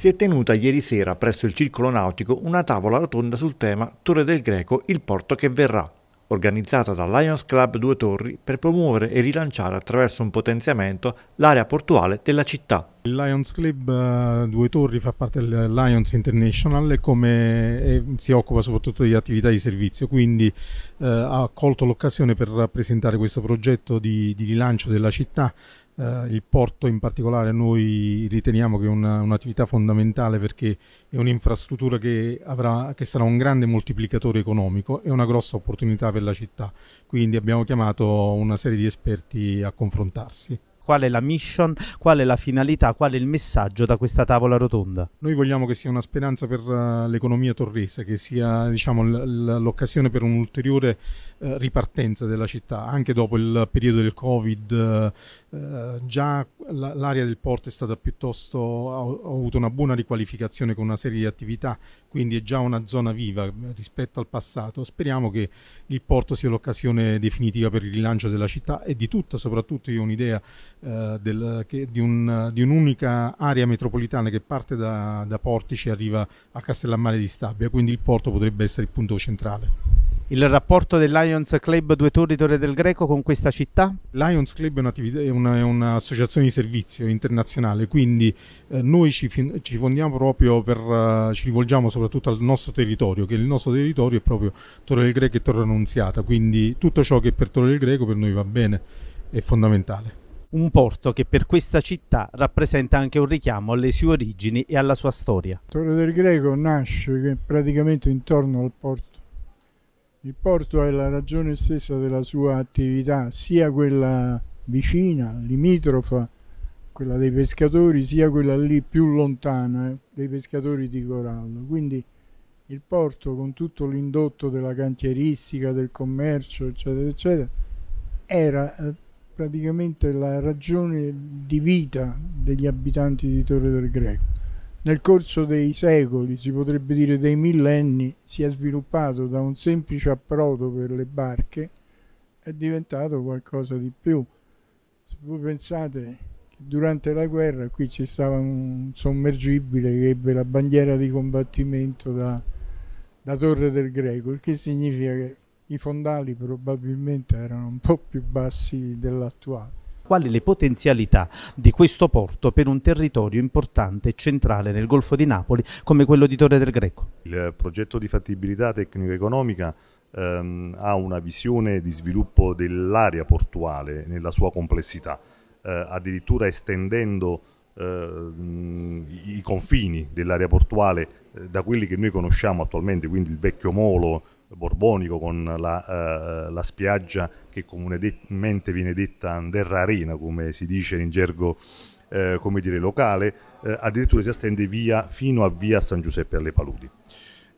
si è tenuta ieri sera presso il Circolo Nautico una tavola rotonda sul tema Torre del Greco, il porto che verrà, organizzata da Lions Club Due Torri per promuovere e rilanciare attraverso un potenziamento l'area portuale della città. Il Lions Club eh, Due Torri fa parte del Lions International e, come, e si occupa soprattutto di attività di servizio, quindi eh, ha colto l'occasione per presentare questo progetto di, di rilancio della città eh, il porto in particolare noi riteniamo che è un'attività fondamentale perché è un'infrastruttura che, avrà, che sarà un grande moltiplicatore economico e una grossa opportunità per la città. Quindi abbiamo chiamato una serie di esperti a confrontarsi qual è la mission, qual è la finalità, qual è il messaggio da questa tavola rotonda? Noi vogliamo che sia una speranza per eh, l'economia torrese, che sia diciamo, l'occasione per un'ulteriore eh, ripartenza della città, anche dopo il periodo del Covid eh, già l'area del porto è stata piuttosto, ha, ha avuto una buona riqualificazione con una serie di attività, quindi è già una zona viva rispetto al passato. Speriamo che il porto sia l'occasione definitiva per il rilancio della città e di tutta, soprattutto io ho un'idea eh, del, che, di, un, di un'unica area metropolitana che parte da, da Portici e arriva a Castellammare di Stabia, quindi il porto potrebbe essere il punto centrale il rapporto del Lions Club Due Torri Torre del Greco con questa città? Lions Club è, una, è un'associazione di servizio internazionale, quindi eh, noi ci, ci, fondiamo proprio per, uh, ci rivolgiamo soprattutto al nostro territorio, che il nostro territorio è proprio Torre del Greco e Torre Annunziata, quindi tutto ciò che per Torre del Greco per noi va bene è fondamentale. Un porto che per questa città rappresenta anche un richiamo alle sue origini e alla sua storia. Torre del Greco nasce praticamente intorno al porto il porto è la ragione stessa della sua attività, sia quella vicina, limitrofa, quella dei pescatori, sia quella lì più lontana, eh, dei pescatori di corallo. Quindi il porto con tutto l'indotto della cantieristica, del commercio, eccetera, eccetera, era eh, praticamente la ragione di vita degli abitanti di Torre del Greco nel corso dei secoli, si potrebbe dire dei millenni, si è sviluppato da un semplice approdo per le barche, è diventato qualcosa di più. Se voi pensate che durante la guerra qui c'è stato un sommergibile che ebbe la bandiera di combattimento da, da Torre del Greco, il che significa che i fondali probabilmente erano un po' più bassi dell'attuale quali le potenzialità di questo porto per un territorio importante e centrale nel Golfo di Napoli come quello di Torre del Greco. Il progetto di fattibilità tecnico-economica ehm, ha una visione di sviluppo dell'area portuale nella sua complessità, eh, addirittura estendendo eh, i confini dell'area portuale eh, da quelli che noi conosciamo attualmente, quindi il vecchio molo borbonico con la, uh, la spiaggia che comunemente viene detta underrarina, come si dice in gergo eh, come dire, locale, eh, addirittura si estende via, fino a via San Giuseppe alle Paludi.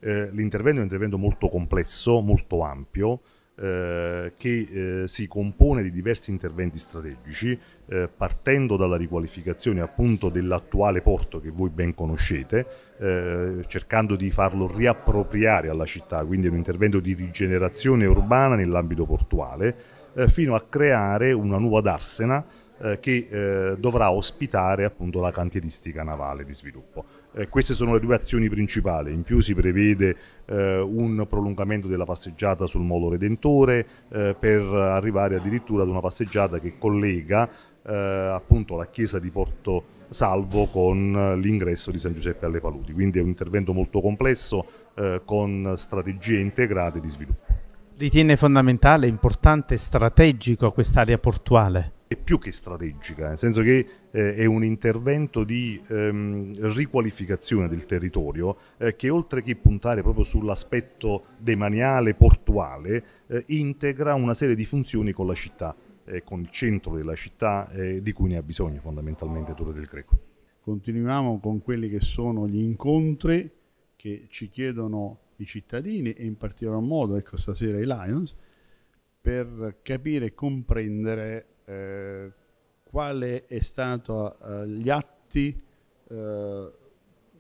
Eh, l'intervento è un intervento molto complesso, molto ampio, eh, che eh, si compone di diversi interventi strategici, eh, partendo dalla riqualificazione appunto dell'attuale porto che voi ben conoscete, eh, cercando di farlo riappropriare alla città, quindi un intervento di rigenerazione urbana nell'ambito portuale, eh, fino a creare una nuova darsena eh, che eh, dovrà ospitare appunto la cantieristica navale di sviluppo. Eh, queste sono le due azioni principali, in più si prevede eh, un prolungamento della passeggiata sul Molo Redentore eh, per arrivare addirittura ad una passeggiata che collega eh, appunto la chiesa di Porto Salvo con l'ingresso di San Giuseppe alle Paludi, quindi è un intervento molto complesso con strategie integrate di sviluppo. Ritiene fondamentale, importante e strategico quest'area portuale? è più che strategica, nel senso che eh, è un intervento di ehm, riqualificazione del territorio eh, che oltre che puntare proprio sull'aspetto demaniale, portuale, eh, integra una serie di funzioni con la città, eh, con il centro della città eh, di cui ne ha bisogno fondamentalmente Torre del Greco. Continuiamo con quelli che sono gli incontri che ci chiedono i cittadini e in particolar modo, ecco stasera i Lions, per capire e comprendere eh, quale è stato eh, gli atti eh,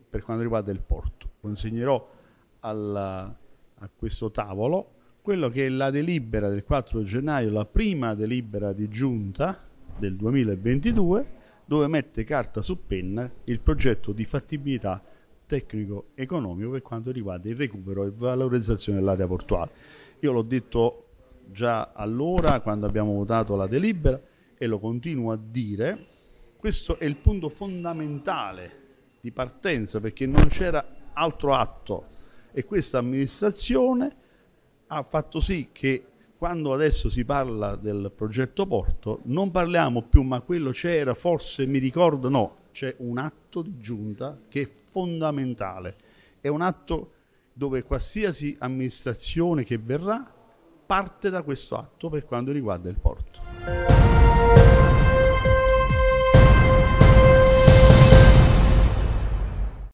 per quanto riguarda il porto. Consegnerò alla, a questo tavolo quello che è la delibera del 4 gennaio, la prima delibera di giunta del 2022, dove mette carta su penna il progetto di fattibilità tecnico-economico per quanto riguarda il recupero e valorizzazione dell'area portuale. Io l'ho detto già allora quando abbiamo votato la delibera e lo continuo a dire, questo è il punto fondamentale di partenza perché non c'era altro atto e questa amministrazione ha fatto sì che quando adesso si parla del progetto Porto non parliamo più ma quello c'era, forse mi ricordo, no, c'è un atto di giunta che è fondamentale, è un atto dove qualsiasi amministrazione che verrà parte da questo atto per quanto riguarda il porto.